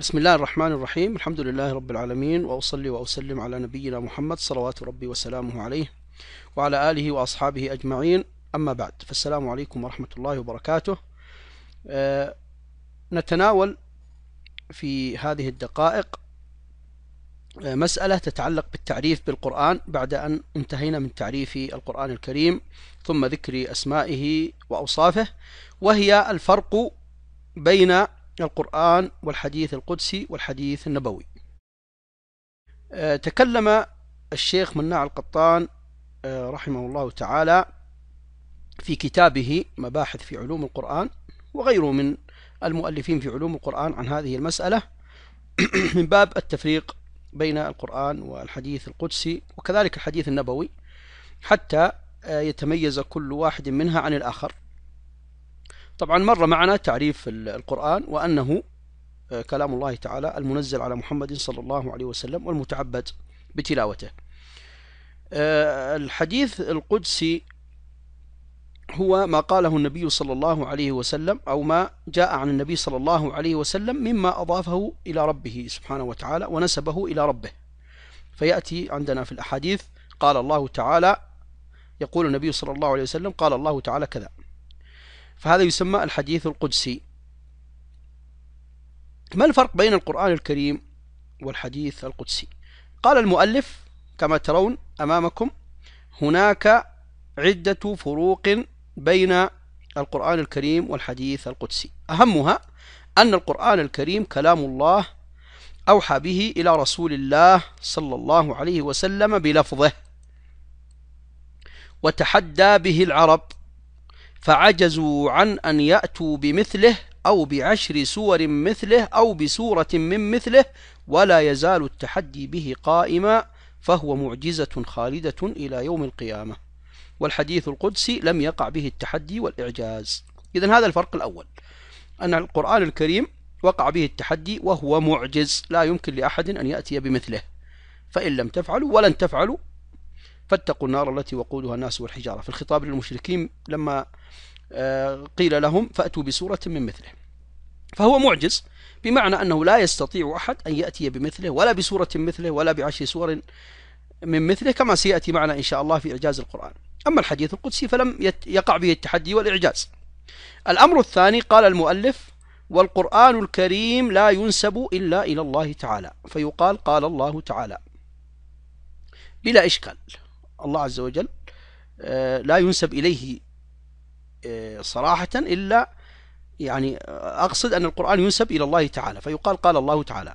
بسم الله الرحمن الرحيم الحمد لله رب العالمين وأصلي وأسلم على نبينا محمد صلوات ربي وسلامه عليه وعلى آله وأصحابه أجمعين أما بعد فالسلام عليكم ورحمة الله وبركاته أه نتناول في هذه الدقائق آه، مسألة تتعلق بالتعريف بالقرآن بعد أن انتهينا من تعريف القرآن الكريم ثم ذكر أسمائه وأوصافه وهي الفرق بين القرآن والحديث القدسي والحديث النبوي آه، تكلم الشيخ مناع القطان آه، رحمه الله تعالى في كتابه مباحث في علوم القرآن وغيره من المؤلفين في علوم القرآن عن هذه المسألة من باب التفريق بين القرآن والحديث القدسي وكذلك الحديث النبوي حتى آه، يتميز كل واحد منها عن الآخر طبعا مر معنا تعريف القرآن وأنه آه، كلام الله تعالى المنزل على محمد صلى الله عليه وسلم والمتعبد بتلاوته آه، الحديث القدسي هو ما قاله النبي صلى الله عليه وسلم أو ما جاء عن النبي صلى الله عليه وسلم مما أضافه إلى ربه سبحانه وتعالى ونسبه إلى ربه فيأتي عندنا في الأحاديث قال الله تعالى يقول النبي صلى الله عليه وسلم قال الله تعالى كذا فهذا يسمى الحديث القدسي ما الفرق بين القرآن الكريم والحديث القدسي قال المؤلف كما ترون أمامكم هناك عدة فروق بين القرآن الكريم والحديث القدسي أهمها أن القرآن الكريم كلام الله أوحى به إلى رسول الله صلى الله عليه وسلم بلفظه وتحدى به العرب فعجزوا عن أن يأتوا بمثله أو بعشر سور مثله أو بسورة من مثله ولا يزال التحدي به قائما فهو معجزة خالدة إلى يوم القيامة والحديث القدسي لم يقع به التحدي والإعجاز إذا هذا الفرق الأول أن القرآن الكريم وقع به التحدي وهو معجز لا يمكن لأحد أن يأتي بمثله فإن لم تفعلوا ولن تفعلوا فاتقوا النار التي وقودها الناس والحجارة في الخطاب للمشركين لما آه، قيل لهم فأتوا بسورة من مثله فهو معجز بمعنى أنه لا يستطيع أحد أن يأتي بمثله ولا بسورة مثله ولا بعشر سور من مثله كما سيأتي معنا إن شاء الله في إعجاز القرآن أما الحديث القدسي فلم يقع به التحدي والإعجاز الأمر الثاني قال المؤلف والقرآن الكريم لا ينسب إلا إلى الله تعالى فيقال قال الله تعالى بلا إشكال الله عز وجل آه، لا ينسب إليه آه، صراحة إلا يعني آه، أقصد أن القرآن ينسب إلى الله تعالى فيقال قال الله تعالى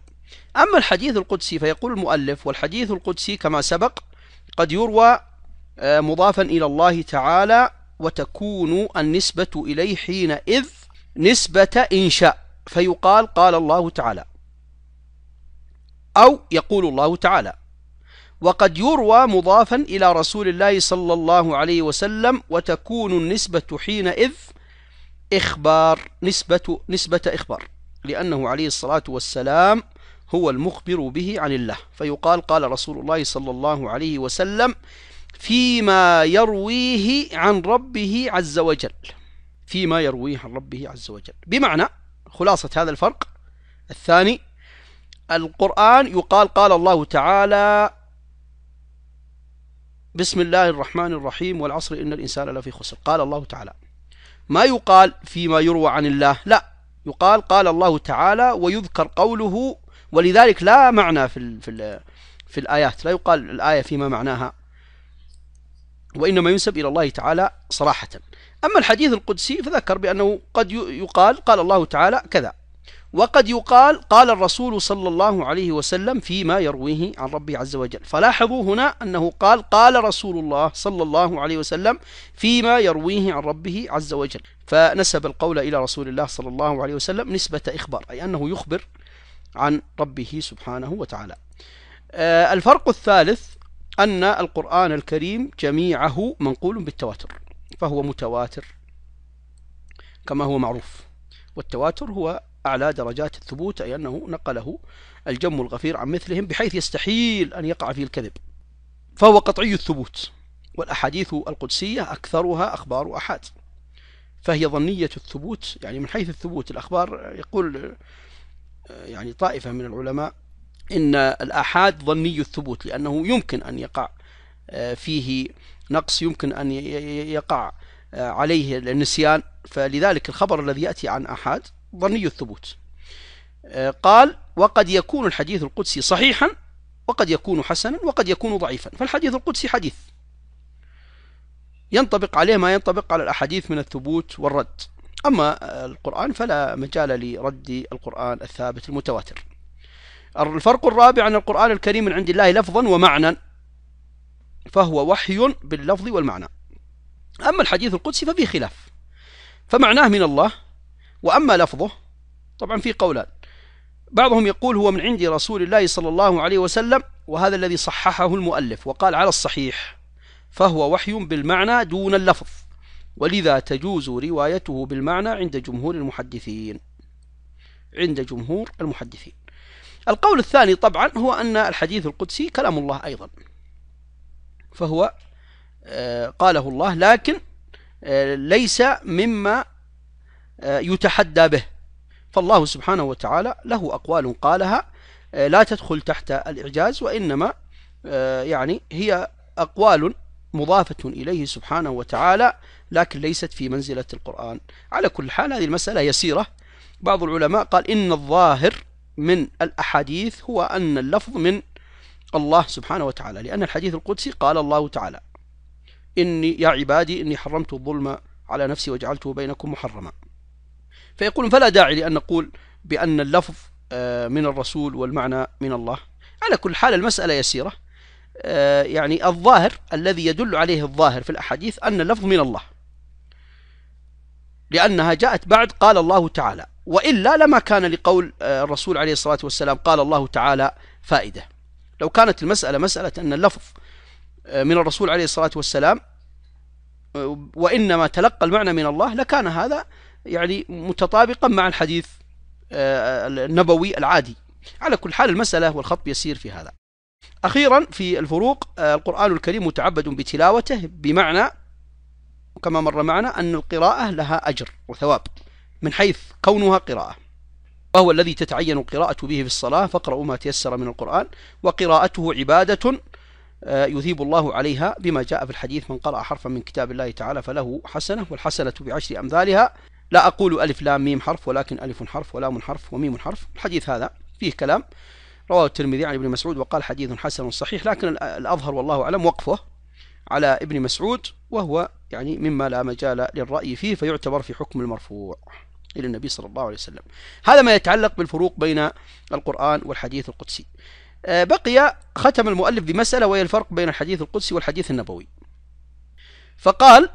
أما الحديث القدسي فيقول المؤلف والحديث القدسي كما سبق قد يروى مضافا إلى الله تعالى وتكون النسبة إليه حينئذ نسبة إنشاء فيقال قال الله تعالى أو يقول الله تعالى وقد يروى مضافا إلى رسول الله صلى الله عليه وسلم وتكون النسبة حينئذ إخبار نسبة, نسبة إخبار لأنه عليه الصلاة والسلام هو المخبر به عن الله فيقال قال رسول الله صلى الله عليه وسلم فيما يرويه عن ربه عز وجل فيما يرويه عن ربه عز وجل بمعنى خلاصة هذا الفرق الثاني القرآن يقال قال الله تعالى بسم الله الرحمن الرحيم والعصر إن الإنسان لفي خسر قال الله تعالى ما يقال فيما يروى عن الله لا يقال قال الله تعالى ويذكر قوله ولذلك لا معنى في الـ في, الـ في الآيات لا يقال الآية فيما معناها وإنما ينسب إلى الله تعالى صراحة أما الحديث القدسي فذكر بأنه قد يقال قال الله تعالى كذا وقد يقال قال الرسول صلى الله عليه وسلم فيما يرويه عن ربه عز وجل فلاحظوا هنا أنه قال قال رسول الله صلى الله عليه وسلم فيما يرويه عن ربه عز وجل فنسب القول إلى رسول الله صلى الله عليه وسلم نسبة إخبار أي أنه يخبر عن ربه سبحانه وتعالى آه، الفرق الثالث أن القرآن الكريم جميعه منقول بالتواتر فهو متواتر كما هو معروف والتواتر هو أعلى درجات الثبوت أي أنه نقله الجم الغفير عن مثلهم بحيث يستحيل أن يقع فيه الكذب فهو قطعي الثبوت والأحاديث القدسية أكثرها أخبار أحد فهي ظنية الثبوت يعني من حيث الثبوت الأخبار يقول يعني طائفة من العلماء إن الآحاد ظني الثبوت لأنه يمكن أن يقع آه، فيه نقص يمكن أن يقع آه، عليه النسيان فلذلك الخبر الذي يأتي عن أحد ظني الثبوت آه، قال وقد يكون الحديث القدسي صحيحا وقد يكون حسنا وقد يكون ضعيفا فالحديث القدسي حديث ينطبق عليه ما ينطبق على الأحاديث من الثبوت والرد أما القرآن فلا مجال لرد القرآن الثابت المتواتر الفرق الرابع أن القرآن الكريم من عند الله لفظا ومعنى فهو وحي باللفظ والمعنى أما الحديث القدسي ففيه خلاف فمعناه من الله وأما لفظه طبعا في قولان بعضهم يقول هو من عند رسول الله صلى الله عليه وسلم وهذا الذي صححه المؤلف وقال على الصحيح فهو وحي بالمعنى دون اللفظ ولذا تجوز روايته بالمعنى عند جمهور المحدثين عند جمهور المحدثين القول الثاني طبعا هو أن الحديث القدسي كلام الله أيضا فهو آه، قاله الله لكن آه، ليس مما آه، يتحدى به فالله سبحانه وتعالى له أقوال قالها آه، لا تدخل تحت الإعجاز وإنما آه، يعني هي أقوال مضافة إليه سبحانه وتعالى لكن ليست في منزلة القرآن على كل حال هذه المسألة يسيرة بعض العلماء قال إن الظاهر من الأحاديث هو أن اللفظ من الله سبحانه وتعالى لأن الحديث القدسي قال الله تعالى إني يا عبادي إني حرمت الظلم على نفسي وجعلته بينكم محرما فيقولون فلا داعي لأن نقول بأن اللفظ آه، من الرسول والمعنى من الله على كل حال المسألة يسيرة آه، يعني الظاهر الذي يدل عليه الظاهر في الأحاديث أن اللفظ من الله لأنها جاءت بعد قال الله تعالى وإلا لما كان لقول آه، الرسول عليه الصلاة والسلام قال الله تعالى فائدة لو كانت المسألة مسألة أن اللفظ من الرسول عليه الصلاة والسلام وإنما تلقى المعنى من الله لكان هذا يعني متطابقا مع الحديث آه، النبوي العادي على كل حال المسألة والخط يسير في هذا أخيرا في الفروق آه، القرآن الكريم متعبد بتلاوته بمعنى كما مر معنا أن القراءة لها أجر وثواب من حيث كونها قراءة وهو الذي تتعين القراءة به في الصلاة فاقرأوا ما تيسر من القرآن وقراءته عبادة آه، يثيب الله عليها بما جاء في الحديث من قرأ حرفا من كتاب الله تعالى فله حسنة والحسنة بعشر أمثالها لا أقول ألف لام ميم حرف ولكن ألف حرف ولام حرف وميم حرف الحديث هذا فيه كلام رواه الترمذي عن ابن مسعود وقال حديث حسن صحيح لكن الأظهر والله أعلم وقفه على ابن مسعود وهو يعني مما لا مجال للرأي فيه فيعتبر في حكم المرفوع إلى النبي صلى الله عليه وسلم هذا ما يتعلق بالفروق بين القرآن والحديث القدسي آه، بقي ختم المؤلف بمسألة وهي الفرق بين الحديث القدسي والحديث النبوي فقال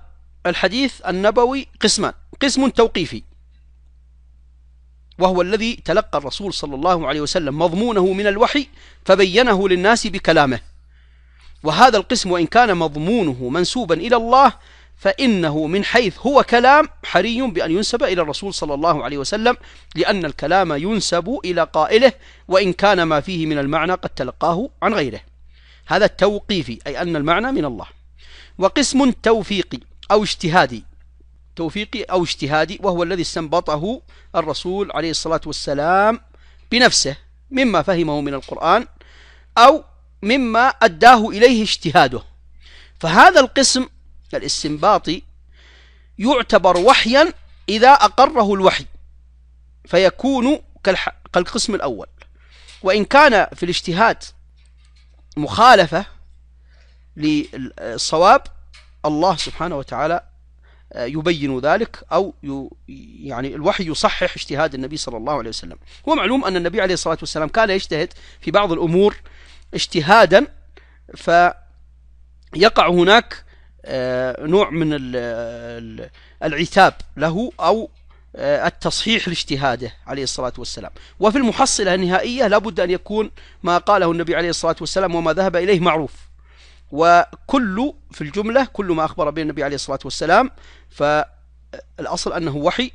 الحديث النبوي قسمان قسم توقيفي وهو الذي تلقى الرسول صلى الله عليه وسلم مضمونه من الوحي فبينه للناس بكلامه وهذا القسم وإن كان مضمونه منسوبا إلى الله فإنه من حيث هو كلام حري بأن ينسب إلى الرسول صلى الله عليه وسلم لأن الكلام ينسب إلى قائله وإن كان ما فيه من المعنى قد تلقاه عن غيره هذا التوقيفي أي أن المعنى من الله وقسم توفيقي أو اجتهادي توفيقي أو اجتهادي وهو الذي استنبطه الرسول عليه الصلاة والسلام بنفسه مما فهمه من القرآن أو مما أداه إليه اجتهاده فهذا القسم الاستنباطي يعتبر وحيا إذا أقره الوحي فيكون كالقسم الأول وإن كان في الاجتهاد مخالفة للصواب الله سبحانه وتعالى آه، يبين ذلك أو يعني الوحي يصحح اجتهاد النبي صلى الله عليه وسلم هو معلوم أن النبي عليه الصلاة والسلام كان يجتهد في بعض الأمور اجتهادا فيقع هناك آه، نوع من العتاب له أو آه، التصحيح لاجتهاده عليه الصلاة والسلام وفي المحصلة النهائية لابد أن يكون ما قاله النبي عليه الصلاة والسلام وما ذهب إليه معروف وكل في الجملة كل ما أخبر به النبي عليه الصلاة والسلام فالأصل أنه وحي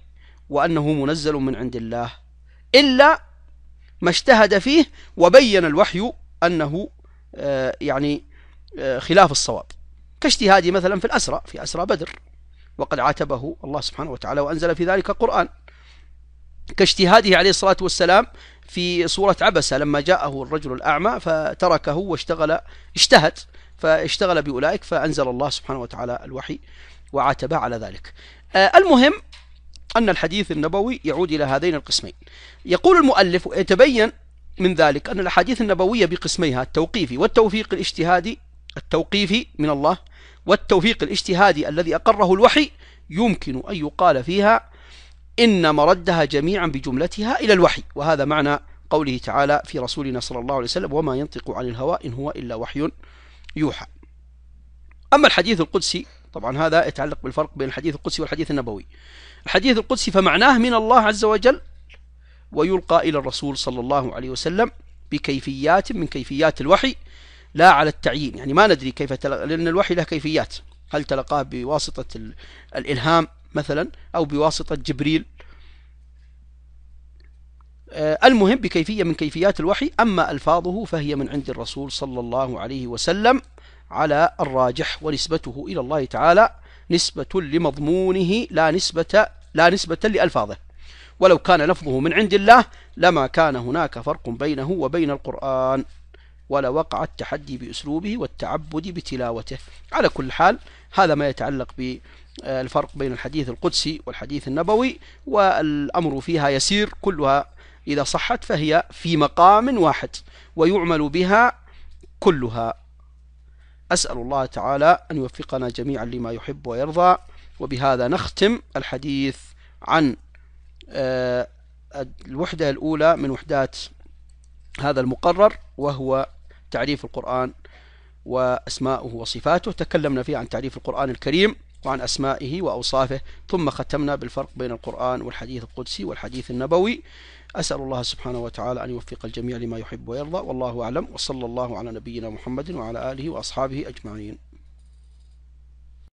وأنه منزل من عند الله إلا ما اجتهد فيه وبين الوحي أنه آه، يعني آه، خلاف الصواب كاجتهادي مثلا في الأسرى في أسرى بدر وقد عاتبه الله سبحانه وتعالى وأنزل في ذلك قرآن كاجتهاده عليه الصلاة والسلام في سورة عبسة لما جاءه الرجل الأعمى فتركه واشتغل اجتهد فاشتغل بأولئك فأنزل الله سبحانه وتعالى الوحي وعاتبه على ذلك آه، المهم أن الحديث النبوي يعود إلى هذين القسمين يقول المؤلف يتبين من ذلك أن الأحاديث النبوية بقسميها التوقيفي والتوفيق الاجتهادي التوقيفي من الله والتوفيق الاجتهادي الذي أقره الوحي يمكن أن يقال فيها إن مردها جميعا بجملتها إلى الوحي وهذا معنى قوله تعالى في رسولنا صلى الله عليه وسلم وما ينطق عن الهوى إن هو إلا وحي يوحى أما الحديث القدسي طبعا هذا يتعلق بالفرق بين الحديث القدسي والحديث النبوي الحديث القدسي فمعناه من الله عز وجل ويلقى إلى الرسول صلى الله عليه وسلم بكيفيات من كيفيات الوحي لا على التعيين يعني ما ندري كيف تلق... لأن الوحي له كيفيات هل تلقاه بواسطة الإلهام مثلا أو بواسطة جبريل آه، المهم بكيفية من كيفيات الوحي أما ألفاظه فهي من عند الرسول صلى الله عليه وسلم على الراجح ونسبته إلى الله تعالى نسبة لمضمونه لا نسبة لا نسبة لألفاظه ولو كان لفظه من عند الله لما كان هناك فرق بينه وبين القرآن ولوقع التحدي بأسلوبه والتعبد بتلاوته على كل حال هذا ما يتعلق بالفرق بين الحديث القدسي والحديث النبوي والأمر فيها يسير كلها إذا صحت فهي في مقام واحد ويعمل بها كلها أسأل الله تعالى أن يوفقنا جميعا لما يحب ويرضى وبهذا نختم الحديث عن آه، الوحدة الأولى من وحدات هذا المقرر وهو تعريف القرآن وأسماؤه وصفاته تكلمنا فيه عن تعريف القرآن الكريم وعن أسمائه وأوصافه ثم ختمنا بالفرق بين القرآن والحديث القدسي والحديث النبوي أسأل الله سبحانه وتعالى أن يوفق الجميع لما يحب ويرضى والله أعلم وصلى الله على نبينا محمد وعلى آله وأصحابه أجمعين